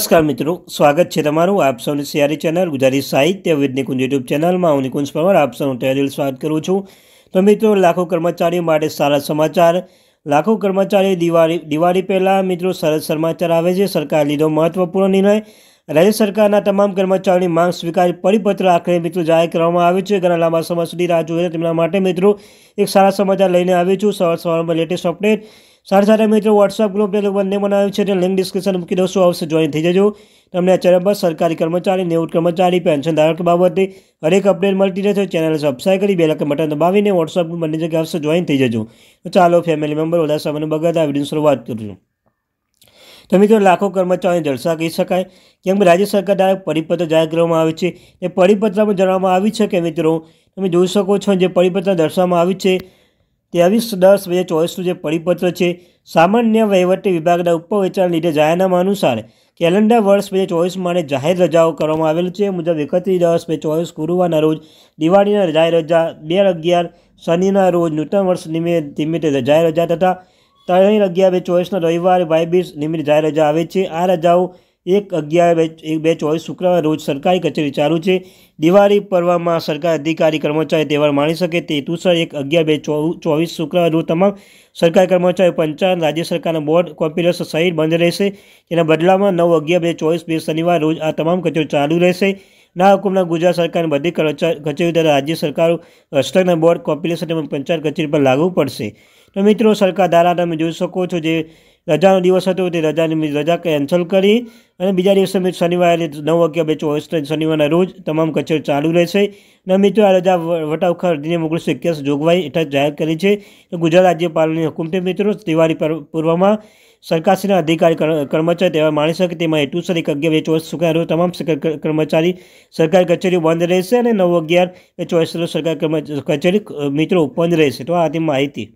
નમસ્કાર મિત્રો સ્વાગત છે તમારું આપ સૌની સિયારી ચેનલ ગુજરાતી સાહિત્ય વિદ નિકુંજ યુટ્યુબ ચેનલમાં હું નિકુંજ પરમાર આપ સૌનું તહેરીલ સ્વાગત કરું છું તો મિત્રો લાખો કર્મચારીઓ માટે સારા સમાચાર લાખો કર્મચારીઓ દિવાળી દિવાળી પહેલાં મિત્રો સરસ સમાચાર આવે છે સરકાર લીધો મહત્વપૂર્ણ નિર્ણય રાજ્ય સરકારના તમામ કર્મચારીઓની માંગ સ્વીકારી પરિપત્ર આખરે મિત્રો જાહેર કરવામાં આવ્યું છે ઘણા લાંબા સમય સુધી રાહ જોઈને તેમના માટે મિત્રો એક સારા સમાચાર લઈને આવ્યું છું સવાર સવારમાં લેટેસ્ટ અપડેટ સાથે સાથે મિત્રો વોટ્સઅપ ગ્રુપ એ બંને બનાવ્યું છે તે લિંક ડિસ્ક્રિપ્શન મૂકી દઉં આવશે જોઈન થઈ જજો તમને આ બસ સરકારી કર્મચારી નેવું કર્મચારી પેન્શન ધારક બાબતે હરેક અપડેટ મળતી રહેશે ચેનલ સબસ્ક્રાઈબ કરી બેલ બટન દબાવીને વોટ્સઅપ બંને જગ્યા આવશે જોઈન થઈ જજો ચાલો ફેમિલી મેમ્બર ઓલા સામાન્ય બગાતા આ વિડીયો શરૂઆત કરજો તો મિત્રો લાખો કર્મચારીઓને જલસા કહી શકાય કેમ કે રાજ્ય સરકાર દ્વારા પરિપત્ર જાહેર કરવામાં આવે છે એ પરિપત્રમાં જણાવવામાં આવ્યું છે કે મિત્રો તમે જોઈ શકો છો જે પરિપત્ર દર્શાવવામાં આવ્યું છે ત્રેવીસ દસ બે હજાર ચોવીસનું જે પરિપત્ર છે સામાન્ય વહીવટી વિભાગના ઉપવેચાણ લીધે જાહેરનામા અનુસાર કેલેન્ડર વર્ષ બે હજાર ચોવીસ માટે જાહેર રજાઓ કરવામાં આવેલ છે મુજબ એકત્રીસ દસ બે ચોવીસ ગુરુવારના રોજ દિવાળીના જાહેર રજા બે અગિયાર શનિના રોજ નૂતન વર્ષ નિમિત્તે નિમિત્તે જાહેર રજા તથા ત્રણ અગિયાર બે ચોવીસના રવિવાર બાયબીસ નિમિત્તે જાહેર રજા આવે છે આ રજાઓ એક અગિયાર બે એક બે ચોવીસ શુક્રવાર રોજ સરકારી કચેરી ચાલુ છે દિવાળી પર્વમાં સરકાર અધિકારી કર્મચારી તહેવાર માણી શકે તે હેતુસર એક અગિયાર બે ચોવીસ શુક્રવાર રોજ તમામ સરકારી કર્મચારીઓ પંચાયત રાજ્ય સરકારના બોર્ડ કોર્પોરેશન સહિત બંધ રહેશે તેના બદલામાં નવ અગિયાર બે ચોવીસ બે શનિવાર રોજ આ તમામ કચેરીઓ ચાલુ રહેશે ના હુકમના ગુજરાત સરકારની બધી કચેરી દ્વારા રાજ્ય સરકારો હસ્તકના બોર્ડ કોર્પોરેશન તેમજ પંચાયત કચેરી પર લાગુ પડશે તો મિત્રો સરકાર દ્વારા તમે જોઈ શકો છો જે રજાનો દિવસ હતો તે રજાની રજા કેન્સલ કરી અને બીજા દિવસે મિત્રો શનિવારે નવ વાગ્યા બે ચોવીસ શનિવારના રોજ તમામ કચેરી ચાલુ રહેશે અને મિત્રો આ રજા વટાવખા અધિનિયમ ઓગણીસો એક્યાસી જોગવાઈ હેઠળ જાહેર કરી છે ગુજરાત રાજ્યપાલની હુકુમથી મિત્રો દિવાળી પૂર્વમાં સરકારશ્રીના અધિકારી કર્મચારી તેવા માણી શકે તેમાં હેતુ સર એક અગિયાર બે ચોવીસ સુકારો તમામ કર્મચારી સરકારી કચેરીઓ બંધ રહેશે અને નવ અગિયાર બે ચોવીસ સરકારી કચેરી મિત્રો બંધ રહેશે તો આ હતી માહિતી